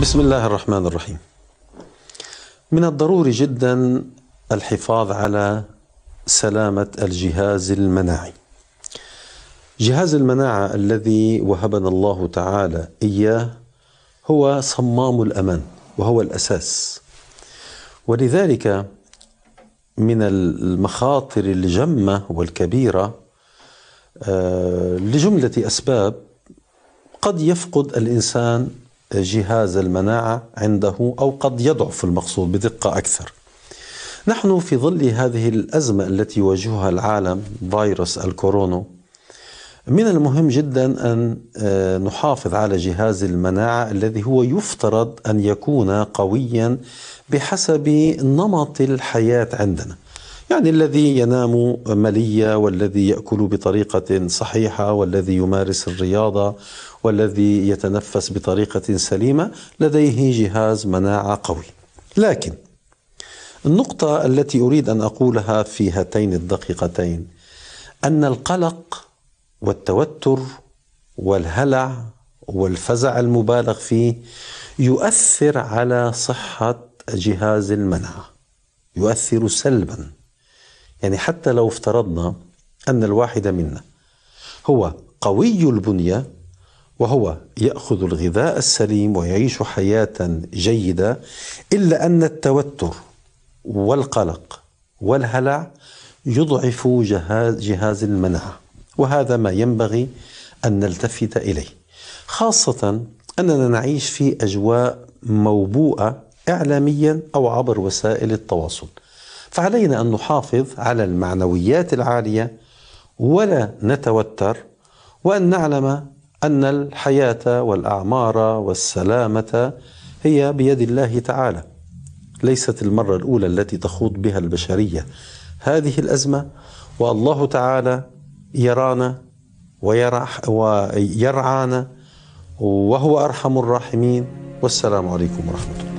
بسم الله الرحمن الرحيم من الضروري جدا الحفاظ على سلامه الجهاز المناعي جهاز المناعه الذي وهبنا الله تعالى اياه هو صمام الامان وهو الاساس ولذلك من المخاطر الجمه والكبيره آه، لجمله اسباب قد يفقد الانسان جهاز المناعه عنده او قد يضعف المقصود بدقه اكثر. نحن في ظل هذه الازمه التي يواجهها العالم فيروس الكورونا من المهم جدا ان آه، نحافظ على جهاز المناعه الذي هو يفترض ان يكون قويا بحسب نمط الحياه عندنا. يعني الذي ينام مليا والذي ياكل بطريقه صحيحه والذي يمارس الرياضه والذي يتنفس بطريقه سليمه لديه جهاز مناعه قوي لكن النقطه التي اريد ان اقولها في هاتين الدقيقتين ان القلق والتوتر والهلع والفزع المبالغ فيه يؤثر على صحه جهاز المناعه يؤثر سلبا يعني حتى لو افترضنا أن الواحد منا هو قوي البنية وهو يأخذ الغذاء السليم ويعيش حياة جيدة إلا أن التوتر والقلق والهلع يضعف جهاز جهاز المناعة وهذا ما ينبغي أن نلتفت إليه خاصة أننا نعيش في أجواء موبوءة إعلاميا أو عبر وسائل التواصل فعلينا أن نحافظ على المعنويات العالية ولا نتوتر وأن نعلم أن الحياة والأعمار والسلامة هي بيد الله تعالى ليست المرة الأولى التي تخوض بها البشرية هذه الأزمة والله تعالى يرانا ويرع ويرعانا وهو أرحم الراحمين والسلام عليكم ورحمة الله